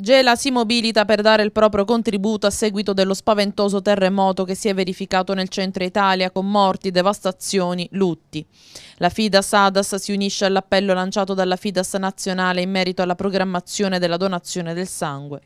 Gela si mobilita per dare il proprio contributo a seguito dello spaventoso terremoto che si è verificato nel centro Italia con morti, devastazioni, lutti. La FIDAS ADAS si unisce all'appello lanciato dalla FIDAS nazionale in merito alla programmazione della donazione del sangue.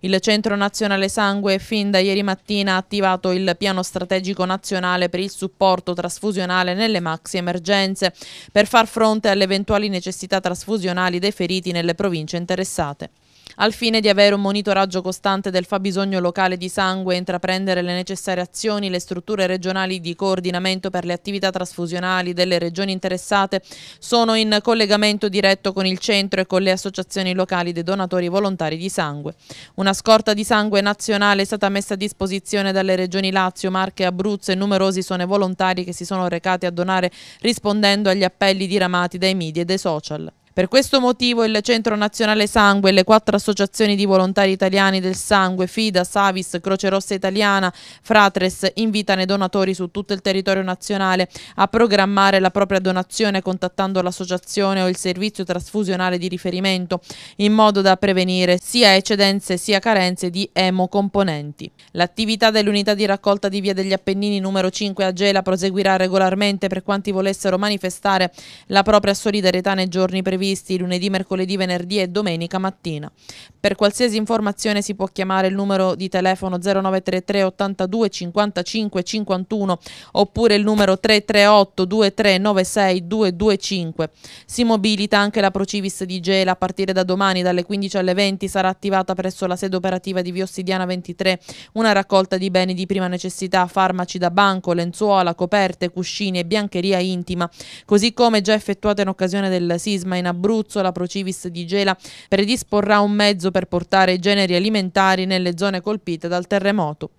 Il Centro Nazionale Sangue fin da ieri mattina ha attivato il piano strategico nazionale per il supporto trasfusionale nelle maxi emergenze per far fronte alle eventuali necessità trasfusionali dei feriti nelle province interessate. Al fine di avere un monitoraggio costante del fabbisogno locale di sangue e intraprendere le necessarie azioni, le strutture regionali di coordinamento per le attività trasfusionali delle regioni interessate sono in collegamento diretto con il centro e con le associazioni locali dei donatori volontari di sangue. Una scorta di sangue nazionale è stata messa a disposizione dalle regioni Lazio, Marche e Abruzzo e numerosi sono i volontari che si sono recati a donare rispondendo agli appelli diramati dai media e dai social. Per questo motivo il Centro Nazionale Sangue e le quattro associazioni di volontari italiani del sangue, FIDA, Savis, Croce Rossa Italiana, Fratres, invitano i donatori su tutto il territorio nazionale a programmare la propria donazione contattando l'associazione o il servizio trasfusionale di riferimento in modo da prevenire sia eccedenze sia carenze di emocomponenti. L'attività dell'unità di raccolta di Via degli Appennini numero 5 a Gela proseguirà regolarmente per quanti volessero manifestare la propria solidarietà nei giorni previsti previsti lunedì, mercoledì, venerdì e domenica mattina. Per qualsiasi informazione si può chiamare il numero di telefono 0933 82 55 51 oppure il numero 338 2396 225. Si mobilita anche la Procivis di Gela a partire da domani dalle 15 alle 20 sarà attivata presso la sede operativa di Via Ossidiana 23 una raccolta di beni di prima necessità, farmaci da banco, lenzuola, coperte, cuscini e biancheria intima, così come già effettuata in occasione del sisma in Abruzzo Abruzzo la Procivis di Gela predisporrà un mezzo per portare generi alimentari nelle zone colpite dal terremoto.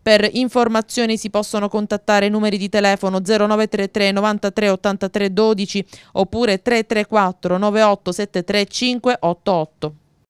Per informazioni si possono contattare i numeri di telefono 0933 93 83 12 oppure 334 98 73 588.